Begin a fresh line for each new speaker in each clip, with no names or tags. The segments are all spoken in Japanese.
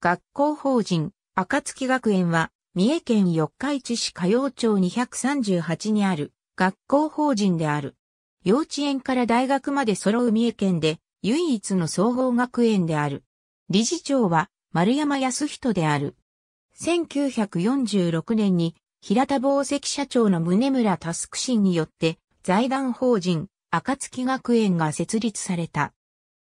学校法人、暁学園は、三重県四日市市歌謡町238にある、学校法人である。幼稚園から大学まで揃う三重県で、唯一の総合学園である。理事長は、丸山康人である。1946年に、平田宝石社長の宗村タスク氏によって、財団法人、暁学園が設立された。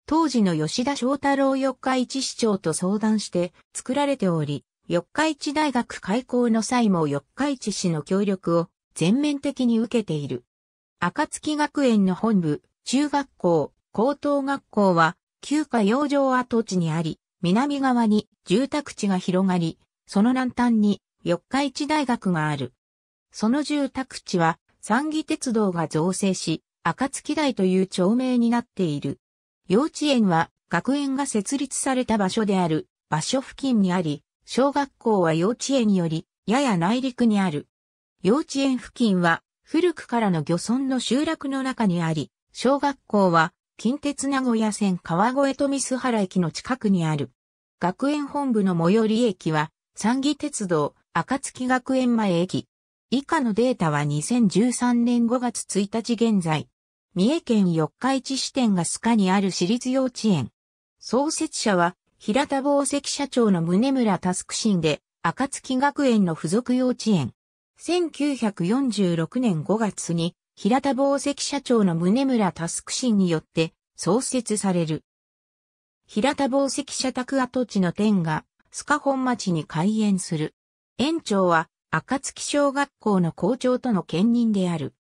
当時の吉田翔太郎四日市市長と相談して作られており、四日市大学開校の際も四日市市の協力を全面的に受けている。暁学園の本部、中学校、高等学校は、旧家洋上跡地にあり、南側に住宅地が広がり、その南端に四日市大学がある。その住宅地は、三義鉄道が造成し、暁台という町名になっている。幼稚園は学園が設立された場所である場所付近にあり、小学校は幼稚園よりやや内陸にある。幼稚園付近は古くからの漁村の集落の中にあり、小学校は近鉄名古屋線川越と水原駅の近くにある。学園本部の最寄り駅は三義鉄道暁学園前駅。以下のデータは2013年5月1日現在。三重県四日市支店が須賀にある私立幼稚園。創設者は、平田宝石社長の宗村佑ンで、暁学園の付属幼稚園。1946年5月に、平田宝石社長の宗村佑ンによって、創設される。平田宝石社宅跡地の店が、須賀本町に開園する。園長は、暁小学校の校長との兼任である。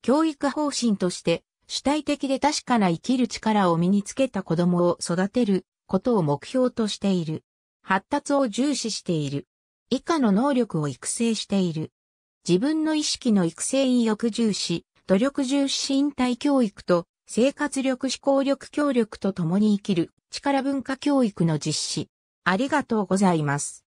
教育方針として、主体的で確かな生きる力を身につけた子供を育てることを目標としている。発達を重視している。以下の能力を育成している。自分の意識の育成意欲重視、努力重視身体教育と生活力思考力協力と共に生きる力文化教育の実施。ありがとうございます。